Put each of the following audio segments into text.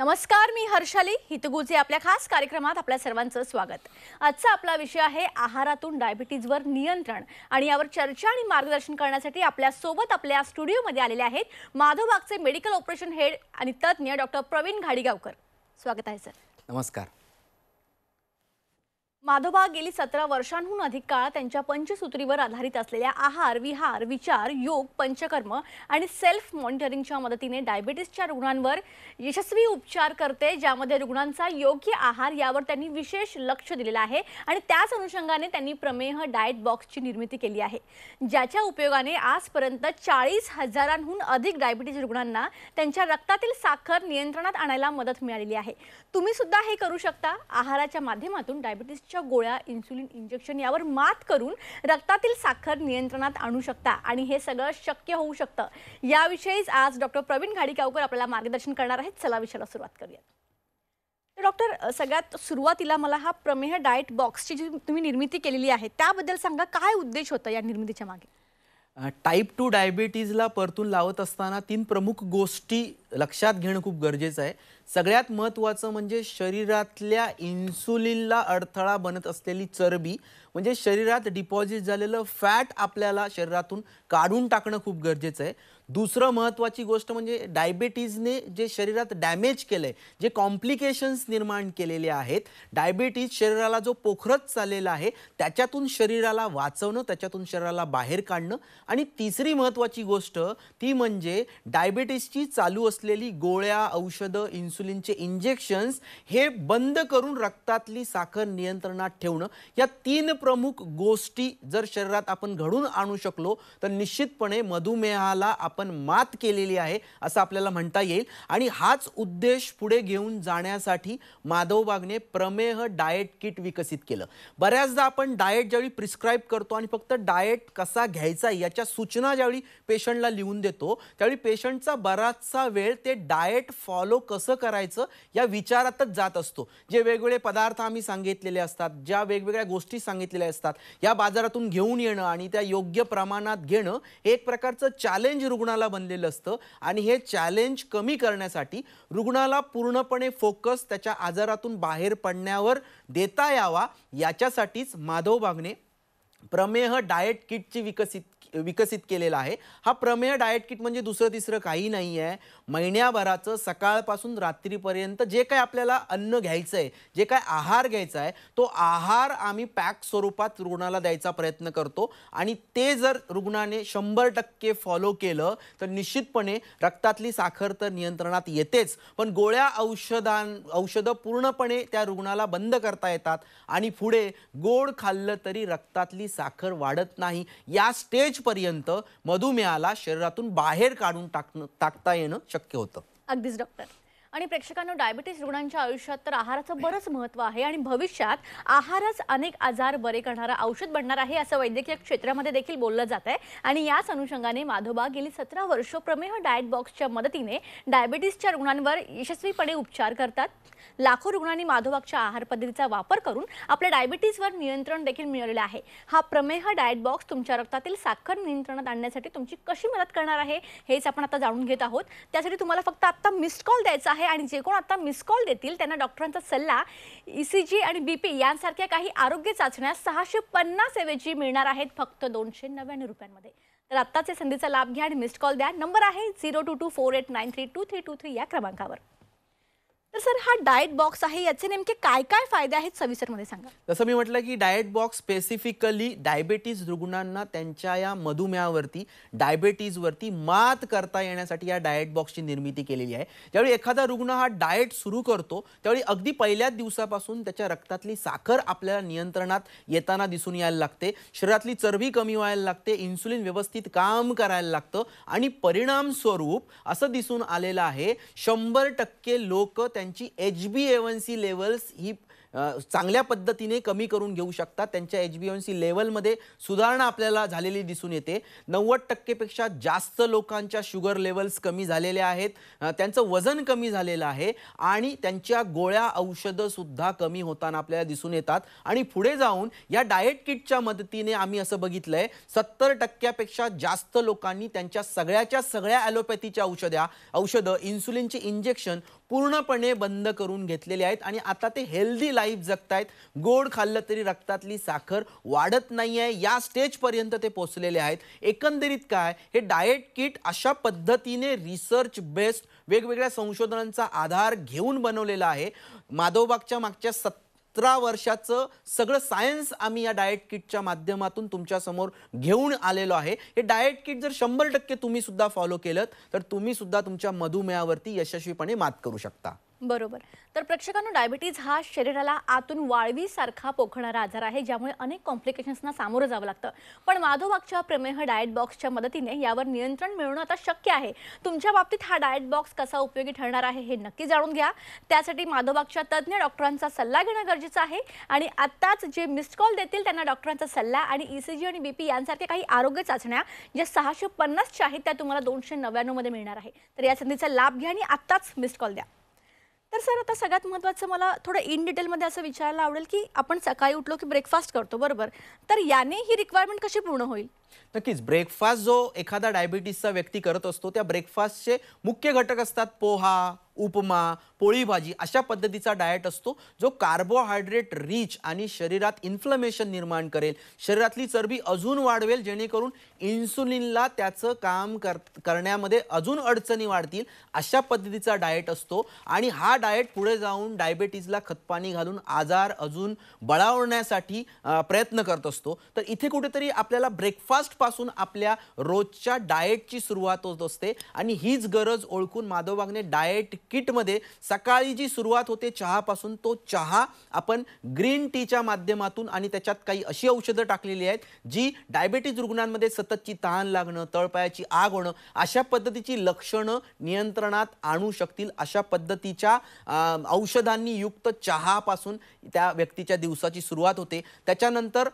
नमस्कार मी हर्षाली हितगुजे आपल्या खास कार्यक्रमात आपल्या सर्वांचं स्वागत आजचा आपला विषय आहे आहारातून डायबिटीजवर नियंत्रण आणि यावर चर्चा आणि मार्गदर्शन करण्यासाठी आपल्यासोबत आपल्या स्टुडिओमध्ये आलेले आहेत माधोबागचे मेडिकल ऑपरेशन हेड आणि तज्ज्ञ डॉक्टर प्रवीण घाडीगावकर स्वागत आहे सर नमस्कार माधोबा गेली सतरा वर्षांहून अधिक काळ त्यांच्या पंचसूत्रीवर आधारित असलेल्या आहार विहार विचार योग पंचकर्म आणि सेल्फ मॉनिटरिंगच्या मदतीने डायबिटीसच्या रुग्णांवर यशस्वी उपचार करते ज्यामध्ये रुग्णांचा योग्य आहार यावर त्यांनी विशेष लक्ष दिलेला आहे आणि त्याच अनुषंगाने त्यांनी प्रमेह डाएट बॉक्सची निर्मिती केली आहे ज्याच्या उपयोगाने आजपर्यंत चाळीस हजारांहून अधिक डायबिटीस रुग्णांना त्यांच्या रक्तातील साखर नियंत्रणात आणायला मदत मिळालेली आहे तुम्ही सुद्धा हे करू शकता आहाराच्या माध्यमातून डायबिटीस च्या गोळ्या इन्सुलिन इंजेक्शन यावर मात करून रक्तातील साखर नियंत्रणात आणू शकता आणि हे सगळं शक्य होऊ शकतं याविषयीच आज डॉक्टर प्रवीण घाडीगावकर आपल्याला मार्गदर्शन करणार आहेत चला विषयाला सुरुवात करूया डॉक्टर सगळ्यात सुरुवातीला मला हा प्रमेह डाएट बॉक्सची जी तुम्ही निर्मिती केलेली आहे त्याबद्दल सांगा काय उद्देश होता या निर्मितीच्या मागे टाईप टू डायबिटीजला परतून लावत असताना तीन प्रमुख गोष्टी लक्षात घेणं खूप गरजेचं आहे सगळ्यात महत्त्वाचं म्हणजे शरीरातल्या इन्सुलिनला अडथळा बनत असलेली चरबी म्हणजे शरीरात डिपॉझिट झालेलं फॅट आपल्याला शरीरातून काढून टाकणं खूप गरजेचं आहे दुसरं महत्त्वाची गोष्ट म्हणजे डायबेटीजने जे शरीरात डॅमेज केलं आहे जे कॉम्प्लिकेशन्स निर्माण केलेले आहेत डायबेटीज शरीराला जो पोखरत चाललेला आहे त्याच्यातून शरीराला वाचवणं त्याच्यातून शरीराला बाहेर काढणं आणि तिसरी महत्त्वाची गोष्ट ती म्हणजे डायबेटीजची चालू असलेली गोळ्या औषधं इन्सुलिनचे इंजेक्शन्स हे बंद करून रक्तातली साखर नियंत्रणात ठेवणं या तीन प्रमुख गोष्टी जर शरीरात आपण घडून आणू शकलो तर निश्चितपणे मधुमेहाला आपण आपण मात केलेली आहे असं आपल्याला म्हणता येईल आणि हाच उद्देश पुढे घेऊन जाण्यासाठी माधव बागने प्रमेह डाएट किट विकसित केलं बऱ्याचदा आपण डाएट ज्यावेळी प्रिस्क्राईब करतो आणि फक्त डाएट कसा घ्यायचा याच्या सूचना ज्यावेळी पेशंटला लिहून देतो त्यावेळी पेशंटचा बराचसा वेळ ते डाएट फॉलो कसं करायचं या विचारातच जात असतो जे वेगवेगळे पदार्थ आम्ही सांगितलेले असतात ज्या वेगवेगळ्या गोष्टी सांगितलेल्या असतात या बाजारातून घेऊन येणं आणि त्या योग्य प्रमाणात घेणं एक प्रकारचं चॅलेंज रूप रुग्णाला बनलेलं असतं आणि हे चॅलेंज कमी करण्यासाठी रुग्णाला पूर्णपणे फोकस त्याच्या आजारातून बाहेर पडण्यावर देता यावा याच्यासाठीच माधव बागने प्रमेह डाएट किटची विकसित विकसित केलेला आहे हा प्रमेय डाएट किट म्हणजे दुसरं तिसरं काही नाही आहे महिन्याभराचं सकाळपासून रात्रीपर्यंत जे काय आपल्याला अन्न घ्यायचं आहे जे काय आहार घ्यायचा आहे तो आहार आम्ही पॅक स्वरूपात रुग्णाला द्यायचा प्रयत्न करतो आणि ते जर रुग्णाने शंभर टक्के फॉलो केलं तर निश्चितपणे रक्तातली साखर तर नियंत्रणात येतेच पण गोळ्या औषधां औषधं पूर्णपणे त्या रुग्णाला बंद करता येतात आणि पुढे गोड खाल्लं तरी रक्तातली साखर वाढत नाही या स्टेज पर्यंत मधुमेहाला शरीरातून बाहेर काढून टाकणं टाकता येणं शक्य होतं अगदीच डॉक्टर आणि प्रेक्षकांना डायबिटीस रुग्णांच्या आयुष्यात तर आहाराचं बरंच महत्त्व आहे आणि भविष्यात आहारच अनेक आजार बरे करणारं औषध बनणार आहे असं वैद्यकीय क्षेत्रामध्ये देखील बोललं जात आहे आणि याच अनुषंगाने माधोबा गेली सतरा वर्ष प्रमेह डायट बॉक्सच्या मदतीने डायबिटीसच्या रुग्णांवर यशस्वीपणे उपचार करतात लाखो रुग्णांनी माधोबागच्या आहार पद्धतीचा वापर करून आपल्या डायबिटीसवर नियंत्रण देखील मिळवलेलं आहे हा प्रमेह डायट बॉक्स तुमच्या रक्तातील साखर नियंत्रणात आणण्यासाठी तुमची कशी मदत करणार आहे हेच आपण आता जाणून घेत आहोत त्यासाठी तुम्हाला फक्त आता मिस्ड कॉल द्यायचा आहे आहे आणि जे कोण आता मिस कॉल देतील त्यांना डॉक्टरांचा सल्ला ईसीजी e आणि बी पी यांसारख्या काही आरोग्य चाचण्या सहाशे पन्नास ऐवजी मिळणार आहेत फक्त दोनशे नव्याण्णव रुपयांमध्ये तर आत्ताचे संधीचा लाभ घ्या आणि मिस्ड कॉल द्या नंबर आहे zero two two four eight nine three two three two three या क्रमांकावर तर सर हा डाएट बॉक्स आहे याचे नेमके काय काय फायदे आहेत सविसरमध्ये सांगा जसं मी म्हटलं की डाएट बॉक्स स्पेसिफिकली डायबेटीज रुग्णांना त्यांच्या या मधुमेहावरती डायबेटीजवरती मात करता येण्यासाठी या डाएट बॉक्सची निर्मिती केलेली आहे ज्यावेळी एखादा रुग्ण हा डाएट सुरू करतो त्यावेळी अगदी पहिल्याच दिवसापासून त्याच्या रक्तातली साखर आपल्याला नियंत्रणात येताना दिसून यायला लागते शरीरातली चरबी कमी व्हायला लागते इन्सुलिन व्यवस्थित काम करायला लागतं आणि परिणामस्वरूप असं दिसून आलेलं आहे शंभर टक्के लोक त्यांची H B A one C levels ही चांगल्या पद्धतीने कमी करून घेऊ शकतात त्यांच्या एच बी एन सी लेवलमध्ये सुधारणा आपल्याला झालेली दिसून येते नव्वद टक्केपेक्षा जास्त लोकांच्या शुगर लेवल्स कमी झालेल्या आहेत त्यांचं वजन कमी झालेलं आहे आणि त्यांच्या गोळ्या औषधंसुद्धा कमी होताना आपल्याला दिसून येतात आणि पुढे जाऊन या डाएट किटच्या मदतीने आम्ही असं बघितलं आहे सत्तर टक्क्यापेक्षा जास्त लोकांनी त्यांच्या सगळ्याच्या सगळ्या ॲलोपॅथीच्या औषध्या औषधं इन्सुलिनचे इंजेक्शन पूर्णपणे बंद करून घेतलेले आहेत आणि आता ते हेल्दी लाईफ जगतायत गोड खाल्लं तरी रक्तातली साखर वाढत नाही आहे या स्टेजपर्यंत ते पोचलेले आहेत एकंदरीत काय हे डाएट किट अशा पद्धतीने रिसर्च बेस्ड वेगवेगळ्या संशोधनांचा आधार घेऊन बनवलेला आहे माधवबागच्या मागच्या सत्ता सतरा वर्षाचं सगळं सायन्स आम्ही या डाएट किटच्या माध्यमातून समोर घेऊन आलेलो आहे हे डाएट किट जर शंभर टक्के तुम्ही सुद्धा फॉलो केलं तर तुम्ही सुद्धा तुमच्या मधुमेहावरती यशस्वीपणे मात करू शकता बरोबर तर प्रेक्षकांनो डायबिटीज हा शरीराला आतून वाळवीसारखा पोखणारा आजार आहे ज्यामुळे अनेक कॉम्प्लिकेशन्सना सामोरं जावं लागतं पण माधोबागच्या प्रमेह डायट बॉक्सच्या मदतीने यावर नियंत्रण मिळवणं आता शक्य आहे तुमच्या बाबतीत हा डायट बॉक्स कसा उपयोगी ठरणार आहे हे नक्की जाणून घ्या त्यासाठी माधोबागच्या तज्ज्ञ डॉक्टरांचा सल्ला घेणं गरजेचं आहे आणि आत्ताच जे मिस्ड कॉल देतील त्यांना डॉक्टरांचा सल्ला आणि ईसीजी e आणि बीपी यांसारख्या काही आरोग्य चाचण्या ज्या सहाशे पन्नासच्या आहेत त्या तुम्हाला दोनशे नव्याण्णवमध्ये मिळणार आहे तर या संधीचा लाभ घ्या आणि आत्ताच मिस्ड कॉल द्या तर सर आता सगळ्यात महत्त्वाचं मला थोडं इन डिटेलमध्ये असं विचारायला आवडेल की आपण सकाळी उठलो की ब्रेकफास्ट करतो बरोबर तर याने ही रिक्वायरमेंट कशी पूर्ण होईल नक्कीच ब्रेकफास्ट जो एखादा डायबिटीसचा व्यक्ती करत असतो त्या ब्रेकफास्टचे मुख्य घटक असतात पोहा उपमा पोळी भाजी अशा पद्धतीचा डाएट असतो जो कार्बोहायड्रेट रिच आणि शरीरात इन्फ्लमेशन निर्माण करेल शरीरातली चरबी अजून वाढवेल जेणेकरून इन्सुलिनला त्याचं काम कर करण्यामध्ये अजून अडचणी वाढतील अशा पद्धतीचा डाएट असतो आणि हा डाएट पुढे जाऊन डायबेटीजला खतपाणी घालून आजार अजून बळावण्यासाठी प्रयत्न करत असतो तर इथे कुठेतरी आपल्याला ब्रेकफास्टपासून आपल्या रोजच्या डाएटची सुरुवात होत असते आणि हीच गरज ओळखून माधवबागने डाएट किटमध्ये सकाळी जी सुरुवात होते चहापासून तो चहा आपण ग्रीन टीच्या माध्यमातून आणि त्याच्यात काही अशी औषधं टाकलेली आहेत जी डायबेटीज रुग्णांमध्ये सततची तहान लागणं तळपायाची आग होणं अशा पद्धतीची लक्षणं नियंत्रणात आणू शकतील अशा पद्धतीच्या औषधांनी युक्त चहापासून त्या व्यक्तीच्या दिवसाची सुरुवात होते त्याच्यानंतर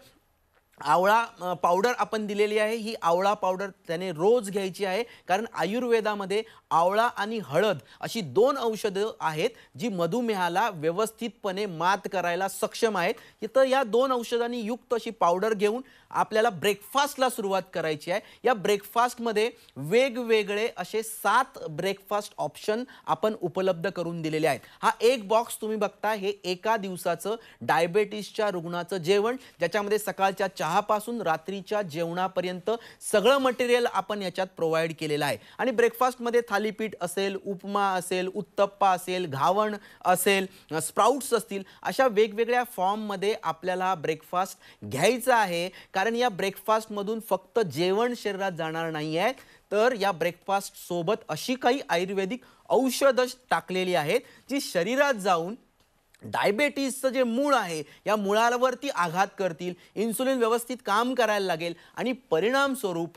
आवळा पावडर आपण दिलेली आहे ही आवळा पावडर त्याने रोज घ्यायची आहे कारण आयुर्वेदामध्ये आवळा आणि हळद अशी दोन औषधं आहेत जी मधुमेहाला व्यवस्थितपणे मात करायला सक्षम आहेत तर या दोन औषधांनी युक्त अशी पावडर घेऊन आपल्याला ब्रेकफास्टला सुरुवात करायची आहे या ब्रेकफास्टमध्ये वेगवेगळे असे सात ब्रेकफास्ट ऑप्शन आपण उपलब्ध करून दिलेले आहेत हा एक बॉक्स तुम्ही बघता हे एका दिवसाचं डायबेटीसच्या रुग्णाचं जेवण ज्याच्यामध्ये सकाळच्या चहापासून रात्रीच्या जेवणापर्यंत सगळं मटेरियल आपण याच्यात प्रोव्हाइड केलेलं आहे आणि ब्रेकफास्टमध्ये थालीपीठ असेल उपमा असेल उत्तप्पा असेल घावण असेल स्प्राउट्स असतील अशा वेगवेगळ्या फॉर्ममध्ये आपल्याला ब्रेकफास्ट घ्यायचा आहे कारण या ब्रेकफास्टमधून फक्त जेवण शरीरात जाणार नाही आहे तर या ब्रेकफास्टसोबत अशी काही आयुर्वेदिक औषधं टाकलेली आहेत जी शरीरात जाऊन डायबेटीसचं जे मूळ आहे या मुळावरती आघात करतील इन्सुलिन व्यवस्थित काम करायला लागेल आणि परिणामस्वरूप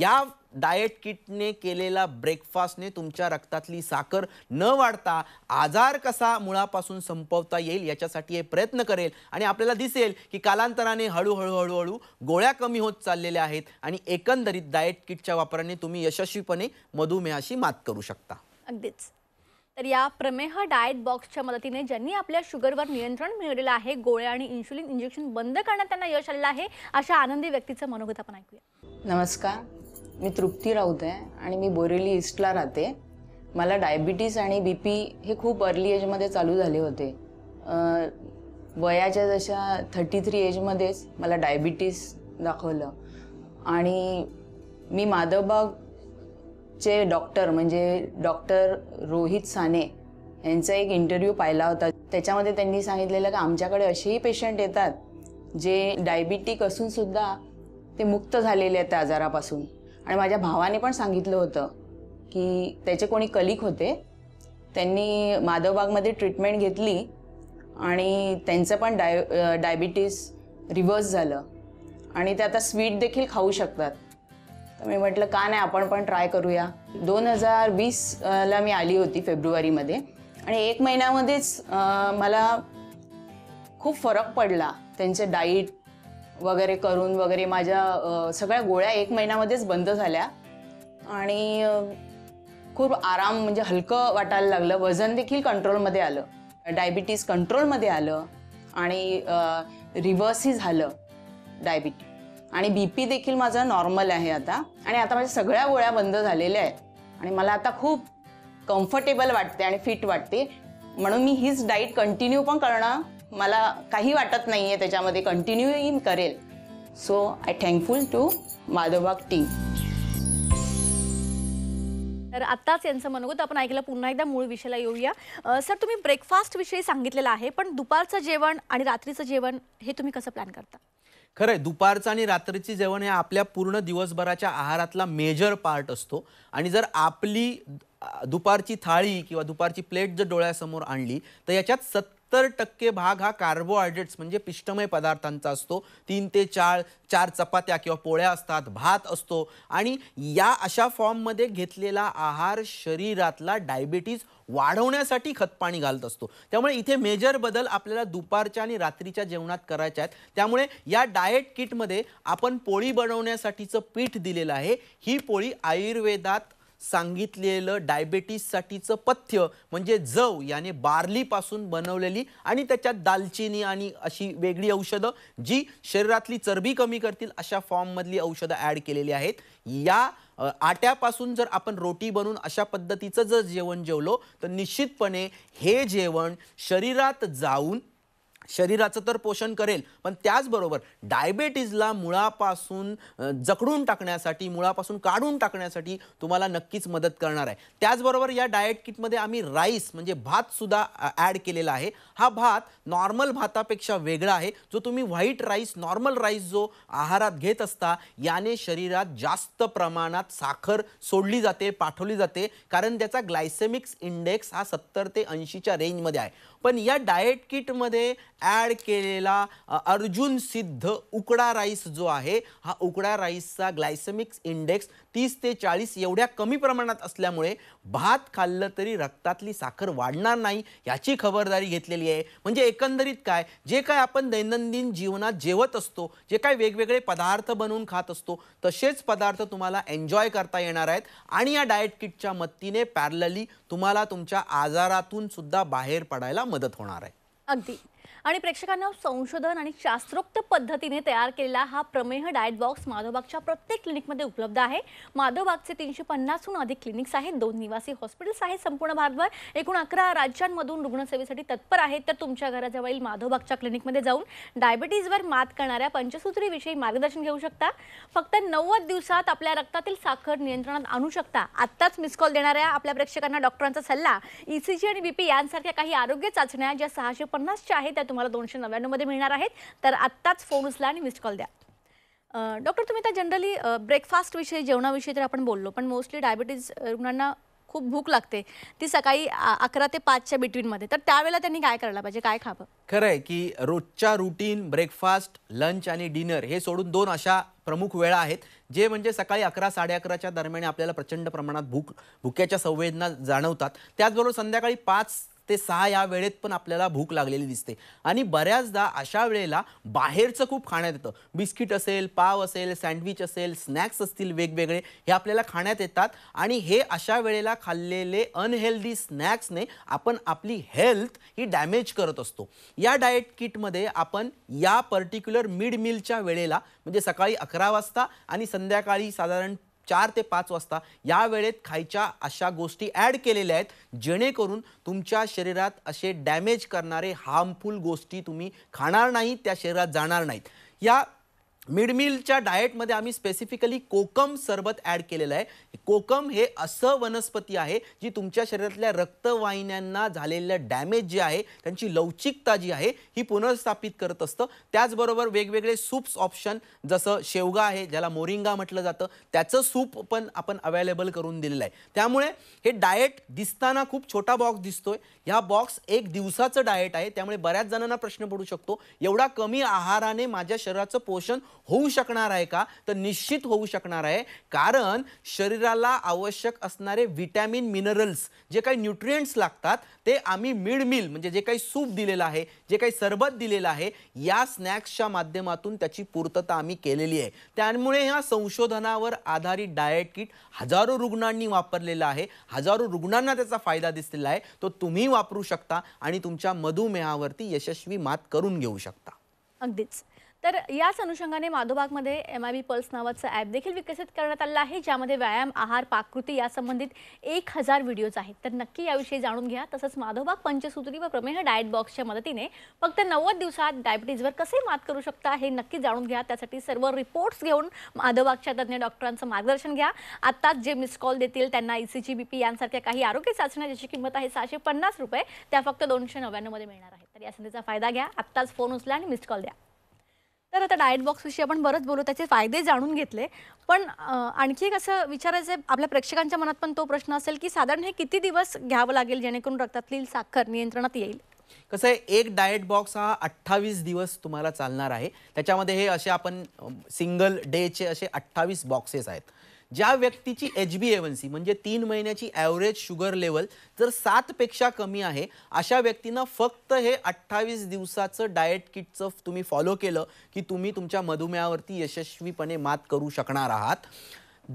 या डाएट किटने केलेला ब्रेकफास्टने तुमच्या रक्तातली साखर न वाढता आजार कसा मुळापासून संपवता येईल याच्यासाठी हे प्रयत्न करेल आणि आपल्याला दिसेल की कालांतराने हळूहळू हळूहळू गोळ्या कमी होत चाललेल्या आहेत आणि एकंदरीत डाएट किटच्या वापराने तुम्ही यशस्वीपणे मधुमेहाशी मात करू शकता अगदीच तर या प्रमेह डाएट बॉक्सच्या मदतीने ज्यांनी आपल्या शुगरवर नियंत्रण मिळवलेलं आहे गोळ्या आणि इन्शुलिन इंजेक्शन बंद करण्यात त्यांना यश आलेलं आहे अशा आनंदी व्यक्तीचं मनोगत आपण ऐकूया नमस्कार मी तृप्ती राऊत आहे आणि मी बोरेली ईस्टला राहते मला डायबिटीज आणि बी पी हे खूप अर्ली एजमध्ये चालू झाले होते वयाच्या जशा थर्टी थ्री एजमध्येच मला डायबिटीस दाखवलं आणि मी माधवबाग चे डॉक्टर म्हणजे डॉक्टर रोहित साने यांचा एक इंटरव्ह्यू पाहिला होता त्याच्यामध्ये त्यांनी सांगितलेलं की आमच्याकडे असेही पेशंट येतात जे डायबिटिक असूनसुद्धा ते मुक्त झालेले आहेत त्या आजारापासून आणि माझ्या भावाने पण सांगितलं होतं की त्याचे कोणी कलिक होते त्यांनी माधवबागमध्ये ट्रीटमेंट घेतली आणि त्यांचं पण डाय डायबिटीस रिव्हर्स झालं आणि ते आता स्वीट देखील खाऊ शकतात तर मी म्हटलं का नाही आपण पण ट्राय करूया दोन हजार वीसला मी आली होती फेब्रुवारीमध्ये आणि एक महिन्यामध्येच मला खूप फरक पडला त्यांचे डाईट वगैरे करून वगैरे माझ्या सगळ्या गोळ्या एक महिन्यामध्येच बंद झाल्या आणि खूप आराम म्हणजे हलकं वाटायला लागलं वजन देखील कंट्रोलमध्ये आलं डायबिटीज कंट्रोलमध्ये आलं आणि रिव्हर्सही झालं डायबिटीज आणि बी पी देखील माझं नॉर्मल आहे आता आणि आता माझ्या सगळ्या गोळ्या बंद झालेल्या आहेत आणि मला आता खूप कम्फर्टेबल वाटते आणि फिट वाटते म्हणून मी हीच डाईट कंटिन्यू पण करणं मला काही वाटत नाही आहे त्याच्यामध्ये कंटिन्यू इन करेल so I thankful to Madhavbaug team तर आत्ताच यांचं मनोगत आपण ऐकलं पुन्हा एकदा मूळ विषयाला येऊया सर तुम्ही ब्रेकफास्ट विषयी सांगितलेलं आहे पण दुपारचं जेवण आणि रात्रीचं जेवण हे तुम्ही कसं प्लॅन करता खरंय दुपारचं आणि रात्रीची जेवण हे आपल्या पूर्ण दिवसभराच्या आहारातला मेजर पार्ट असतो आणि जर आपली दुपारची थाळी किंवा दुपारची प्लेट जर डोळ्यासमोर आणली तर याच्यात सत्तर सत्तर टक्के भाग हा कार्बोहायड्रेट्स म्हणजे पिष्टमय पदार्थांचा असतो तीन ते चार चार चपात्या किंवा पोळ्या असतात भात असतो आणि या अशा फॉर्ममध्ये घेतलेला आहार शरीरातला डायबिटीज वाढवण्यासाठी खतपाणी घालत असतो त्यामुळे इथे मेजर बदल आपल्याला दुपारच्या आणि रात्रीच्या जेवणात करायचे आहेत त्यामुळे या डाएट किटमध्ये आपण पोळी बनवण्यासाठीचं पीठ दिलेलं आहे ही पोळी आयुर्वेदात सांगितलेलं डायबेटीससाठीचं पथ्य म्हणजे जव याने बार्लीपासून बनवलेली आणि त्याच्यात दालचिनी आणि अशी वेगळी औषधं जी शरीरातली चरबी कमी करतील अशा फॉर्ममधली औषधं ॲड केलेली आहेत या आट्यापासून जर आपण रोटी बनवून अशा पद्धतीचं जर जेवण जेवलो तर निश्चितपणे हे जेवण शरीरात जाऊन शरीराचं तर पोषण करेल पण त्याचबरोबर डायबेटीजला मुळापासून जकडून टाकण्यासाठी मुळापासून काढून टाकण्यासाठी तुम्हाला नक्कीच मदत करणार आहे त्याचबरोबर या डाएट किटमध्ये आम्ही राईस म्हणजे भातसुद्धा ॲड केलेला आहे हा भात नॉर्मल भातापेक्षा वेगळा आहे जो तुम्ही व्हाईट राईस नॉर्मल राईस जो आहारात घेत असता याने शरीरात जास्त प्रमाणात साखर सोडली जाते पाठवली जाते कारण त्याचा ग्लायसेमिक्स इंडेक्स हा सत्तर ते ऐंशीच्या रेंजमध्ये आहे पण या डाएट किटमध्ये ॲड केलेला अर्जुन सिद्ध उकडा राईस जो आहे हा उकडा राईसचा ग्लायसेमिक्स इंडेक्स तीस ते चाळीस एवढ्या कमी प्रमाणात असल्यामुळे भात खाल्लं तरी रक्तातली साखर वाढणार नाही याची खबरदारी घेतलेली आहे म्हणजे एकंदरीत काय जे काय आपण दैनंदिन जीवनात जेवत असतो जे काय वेगवेगळे पदार्थ बनवून खात असतो तसेच पदार्थ तुम्हाला एन्जॉय करता येणार आहेत आणि या डाएट किटच्या मदतीने पॅरलली तुम्हाला तुमच्या आजारातून सुद्धा बाहेर पडायला मदत होणार आहे अगदी आणि प्रेक्षकांना संशोधन आणि शास्त्रोक्त पद्धतीने तयार केलेला हा प्रमेह डायट बॉक्स माधोबागच्या प्रत्येक क्लिनिकमध्ये उपलब्ध आहे माधोबागचे तीनशे पन्नासहून अधिक क्लिनिक्स आहेत दोन निवासी हॉस्पिटल्स आहेत संपूर्ण भारतभर एकूण अकरा राज्यांमधून रुग्णसेवेसाठी तत्पर आहेत तर तुमच्या घराजवळील माधोबागच्या क्लिनिकमध्ये जाऊन डायबिटीजवर मात करणाऱ्या पंचसूत्रीविषयी मार्गदर्शन घेऊ शकता फक्त नव्वद दिवसात आपल्या रक्तातील साखर नियंत्रणात आणू शकता आत्ताच मिस कॉल देणाऱ्या आपल्या प्रेक्षकांना डॉक्टरांचा सल्ला ईसीजी आणि बीपी यांसारख्या काही आरोग्य चाचण्या ज्या सहाशे पन्नासच्या आहेत त्या तुम्हाला दोनशे नव्याण्णवमध्ये मिळणार आहेत तर आत्ताच फोन उचला आणि मिस्ड कॉल द्या डॉक्टर तुम्ही तर जनरली ब्रेकफास्टविषयी जेवणाविषयी तर आपण बोललो पण मोस्टली डायबिटीज रुग्णांना खूप भूक लागते ती सकाळी अकरा ते पाचच्या बिटवीनमध्ये तर त्यावेळेला त्यांनी काय करायला पाहिजे काय खावं खरं आहे की रोजच्या रुटीन ब्रेकफास्ट लंच आणि डिनर हे सोडून दोन अशा प्रमुख वेळा आहेत जे म्हणजे सकाळी अकरा साडे अकराच्या दरम्यान आपल्याला प्रचंड प्रमाणात भूक भुक्याच्या संवेदना जाणवतात त्याचबरोबर संध्याकाळी पाच ते सहा या वेळेत पण आपल्याला भूक लागलेली दिसते आणि बऱ्याचदा अशा वेळेला बाहेरचं खूप खाण्यात येतं बिस्किट असेल पाव असेल सँडविच असेल स्नॅक्स असतील वेगवेगळे हे आपल्याला खाण्यात येतात आणि हे अशा वेळेला खाल्लेले अनहेल्दी स्नॅक्सने आपण आपली हेल्थ ही डॅमेज करत असतो या डाएट किटमध्ये आपण या पर्टिक्युलर मिड मिलच्या वेळेला म्हणजे सकाळी अकरा वाजता आणि संध्याकाळी साधारण चार ते पाच वाजता या वेळेत खायच्या अशा गोष्टी ॲड केलेल्या आहेत जेणेकरून तुमच्या शरीरात असे डॅमेज करणारे हार्मफुल गोष्टी तुम्ही खाणार नाही त्या शरीरात जाणार नाहीत या मिड डाएटमध्ये आम्ही स्पेसिफिकली कोकम सरबत ॲड केलेलं आहे कोकम हे असं वनस्पती आहे जी तुमच्या शरीरातल्या रक्तवाहिन्यांना झालेलं डॅमेज जे आहे त्यांची लवचिकता जी आहे ही पुनर्स्थापित करत असतं त्याचबरोबर वेगवेगळे सूप्स ऑप्शन जसं शेवगा आहे ज्याला मोरिंगा म्हटलं जातं त्याचं सूप पण आपण अवेलेबल करून दिलेलं आहे त्यामुळे हे डाएट दिसताना खूप छोटा बॉक्स दिसतोय ह्या बॉक्स एक दिवसाचं डाएट आहे त्यामुळे बऱ्याच जणांना प्रश्न पडू शकतो एवढा कमी आहाराने माझ्या शरीराचं पोषण होऊ शकणार आहे का तर निश्चित होऊ शकणार आहे कारण शरीराला आवश्यक असणारे विटॅमिन मिनरल्स जे काही न्यूट्रिएंट्स लागतात ते आम्ही मिड मील म्हणजे जे काही सूप दिलेलं आहे जे काही सरबत दिलेलं आहे या स्नॅक्सच्या माध्यमातून त्याची पूर्तता आम्ही केलेली आहे त्यामुळे ह्या संशोधनावर आधारित डाएट किट हजारो रुग्णांनी वापरलेलं आहे हजारो रुग्णांना त्याचा फायदा दिसलेला आहे तो तुम्ही वापरू शकता आणि तुमच्या मधुमेहावरती यशस्वी मात करून घेऊ शकता अगदीच तर याच अनुषंगाने माधोबागमध्ये एम आय बी पल्स नावाचं ॲप देखील विकसित करण्यात आलं आहे ज्यामध्ये व्यायाम आहार पाकृती यासंबंधित एक हजार व्हिडिओज आहेत तर नक्की याविषयी जाणून घ्या तसंच माधोबाग पंचसूत्री व प्रमेह डाएट बॉक्सच्या मदतीने फक्त नव्वद दिवसात डायबिटीजवर कसे मात करू शकता हे नक्की जाणून घ्या त्यासाठी सर्व रिपोर्ट्स घेऊन माधोबागच्या तज्ज्ञ डॉक्टरांचं मार्गदर्शन घ्या आत्ताच जे मिस कॉल देतील त्यांना E C G B P यांसारख्या काही आरोग्य चाचण्या ज्याची किंमत आहे सहाशे पन्नास रुपये त्या फक्त दोनशे नव्याण्णवमध्ये मिळणार आहेत तर या संधीचा फायदा घ्या आत्ताच फोन उचला आणि मिस कॉल द्या तर आता डायट बॉक्सविषयी आपण बरंच बोलू त्याचे फायदे जाणून घेतले पण आणखी एक असं विचारायचं आहे आपल्या प्रेक्षकांच्या मनात पण तो प्रश्न असेल की साधारण हे किती दिवस घ्यावं लागेल जेणेकरून रक्तातील साखर नियंत्रणात येईल कसं आहे एक डाएट बॉक्स हा अठ्ठावीस दिवस तुम्हाला चालणार आहे त्याच्यामध्ये हे असे आपण सिंगल डेचे असे अठ्ठावीस बॉक्सेस आहेत ज्या व्यक्तीची एच बी एवन सी म्हणजे तीन महिन्याची ॲव्हरेज शुगर लेवल जर सातपेक्षा कमी आहे अशा व्यक्तींना फक्त हे अठ्ठावीस दिवसाचं डाएट किटचं तुम्ही फॉलो केलं की तुम्ही तुमच्या मधुमेहावरती यशस्वीपणे मात करू शकणार आहात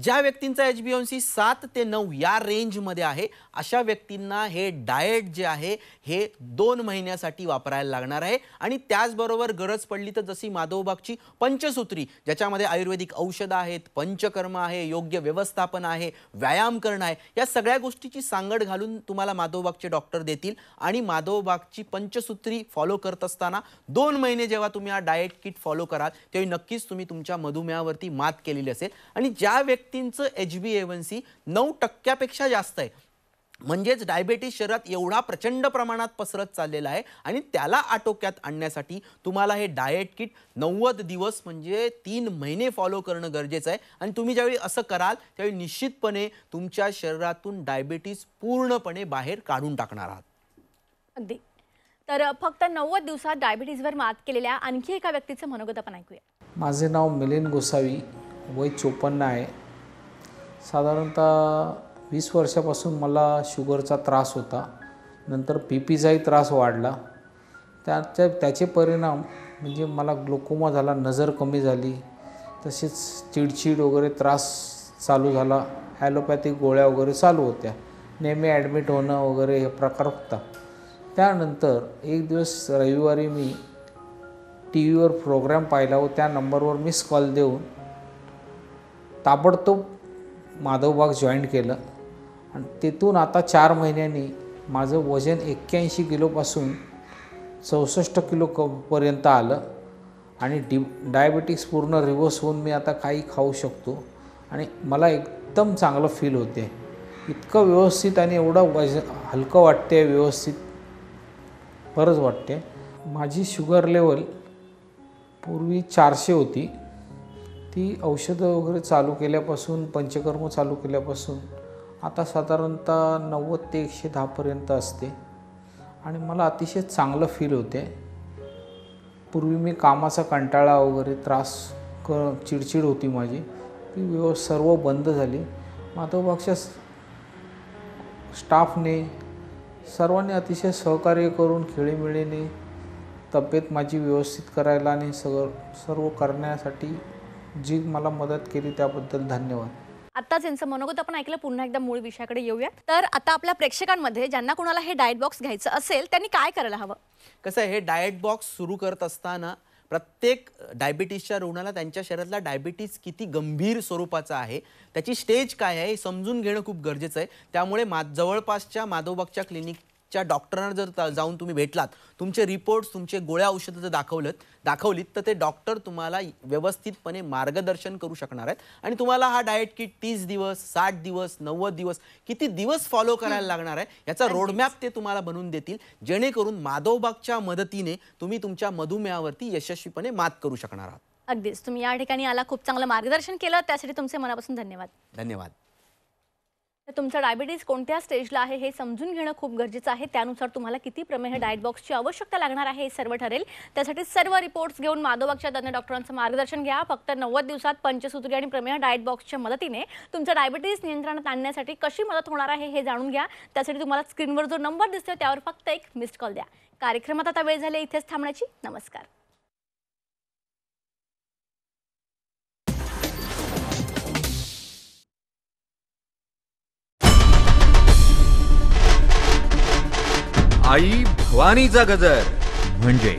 ज्या व्यक्तींचा एच बी एन सी सात ते नऊ या रेंजमध्ये आहे अशा व्यक्तींना हे डाएट जे आहे हे दोन महिन्यासाठी वापरायला लागणार आहे आणि त्याचबरोबर गरज पडली तर जशी माधवबागची पंचसूत्री ज्याच्यामध्ये आयुर्वेदिक औषधं आहेत पंचकर्म आहे योग्य व्यवस्थापन आहे व्यायाम करणं आहे या सगळ्या गोष्टीची सांगड घालून तुम्हाला माधवबागचे डॉक्टर देतील आणि माधवबागची पंचसूत्री फॉलो करत असताना दोन महिने जेव्हा तुम्ही हा डाएट किट फॉलो कराल तेव्हा नक्कीच तुम्ही तुमच्या मधुमेहावरती मात केलेली असेल आणि ज्या व्यक्ती व्यक्तींचं एच बी ए सी नऊ टक्क्यापेक्षा जास्त आहे म्हणजेच डायबेटीस शरीरात एवढा प्रचंड प्रमाणात पसरत चाललेला आहे आणि त्याला आटोक्यात आणण्यासाठी तुम्हाला हे डाएट किट नव्वद दिवस म्हणजे तीन महिने फॉलो करणं गरजेचं आहे आणि तुम्ही ज्यावेळी असं कराल त्यावेळी निश्चितपणे तुमच्या शरीरातून डायबेटीस पूर्णपणे बाहेर काढून टाकणार आहात अगदी तर फक्त नव्वद दिवसात डायबिटीजवर मात केलेल्या आणखी एका व्यक्तीचं मनोगत आपण ऐकूया माझे नाव मिलिंद गोसावी वय चोपन्न आहे साधारणतः वीस वर्षापासून मला शुगरचा त्रास होता नंतर पी पीचाही त्रास वाढला त्याच्या त्याचे परिणाम म्हणजे मला ग्लोकोमा झाला नजर कमी झाली तसेच चिडचिड वगैरे त्रास चालू झाला ॲलोपॅथिक गोळ्या वगैरे चालू होत्या नेहमी ॲडमिट होणं वगैरे हे प्रकार होता त्यानंतर एक दिवस रविवारी मी टी व्हीवर प्रोग्राम पाहिला व त्या नंबरवर मिस कॉल देऊन ताबडतोब माधवबाग जॉईन केलं आणि तिथून आता चार महिन्यांनी माझं वजन एक्क्याऐंशी किलोपासून चौसष्ट किलो क पर्यंत आलं आणि डि डायबेटिक्स पूर्ण रिव्हर्स होऊन मी आता काही खाऊ शकतो आणि मला एकदम चांगलं फील होते इतकं व्यवस्थित आणि एवढं वज हलकं वाटते व्यवस्थित बरंच वाटते माझी शुगर लेवल पूर्वी चारशे होती ती औषधं वगैरे चालू केल्यापासून पंचकर्म चालू केल्यापासून आता साधारणतः नव्वद ते एकशे दहापर्यंत असते आणि मला अतिशय चांगलं फील होते पूर्वी मी कामाचा कंटाळा वगैरे त्रास क चिडचिड होती माझी ती व्यव सर्व बंद झाली माधवबागच्या स्टाफने सर्वांनी अतिशय सहकार्य करून खेळीमेळीने तब्येत माझी व्यवस्थित करायला आणि सगळं सर्व करण्यासाठी जी मला मदत केली त्याबद्दल धन्यवाद आत्ताच यांचं मनोगत आपण ऐकलं पुन्हा एकदा मूळ विषयाकडे येऊया तर आता आपल्या प्रेक्षकांमध्ये ज्यांना कोणाला हे डायट बॉक्स घ्यायचं असेल त्यांनी काय करायला हवं कसं आहे हे डाएट बॉक्स सुरू करत असताना प्रत्येक डायबिटीसच्या रुग्णाला त्यांच्या शरीरातला डायबिटीस किती गंभीर स्वरूपाचा आहे त्याची स्टेज काय आहे हे समजून घेणं खूप गरजेचं आहे त्यामुळे मा जवळपासच्या माधवबागच्या क्लिनिक डॉक्टरांना जर जाऊन तुम्ही भेटलात तुमचे रिपोर्ट्स तुमचे गोळ्या औषधं जर दाखवलं दाखवलीत तर ते डॉक्टर तुम्हाला व्यवस्थितपणे मार्गदर्शन करू शकणार आहेत आणि तुम्हाला हा डाएट किट तीस दिवस साठ दिवस नव्वद दिवस किती दिवस फॉलो करायला लागणार आहे याचा रोडमॅप ते तुम्हाला बनवून देतील जेणेकरून माधवबागच्या मदतीने तुम्ही तुमच्या मधुमेहावरती यशस्वीपणे मात करू शकणार आहात अगदीच तुम्ही या ठिकाणी आला खूप चांगलं मार्गदर्शन केलं त्यासाठी तुमचे मनापासून धन्यवाद धन्यवाद तुमचा डायबिटीज कोणत्या स्टेजला आहे हे समजून घेणं खूप गरजेचं आहे त्यानुसार तुम्हाला किती प्रमेह डायट बॉक्सची आवश्यकता लागणार आहे हे सर्व ठरेल त्यासाठी सर्व रिपोर्ट्स घेऊन माधोबागच्या तज्ञ डॉक्टरांचं मार्गदर्शन घ्या फक्त नव्वद दिवसात पंचसूत्री आणि प्रमेह डायट बॉक्सच्या मदतीने तुमचं डायबिटीज नियंत्रणात आणण्यासाठी कशी मदत होणार आहे हे जाणून घ्या त्यासाठी तुम्हाला स्क्रीनवर जो नंबर दिसतो त्यावर फक्त एक मिस्ड कॉल द्या कार्यक्रमात आता वेळ झाली इथेच थांबण्याची नमस्कार आई भवानीचा गजर म्हणजे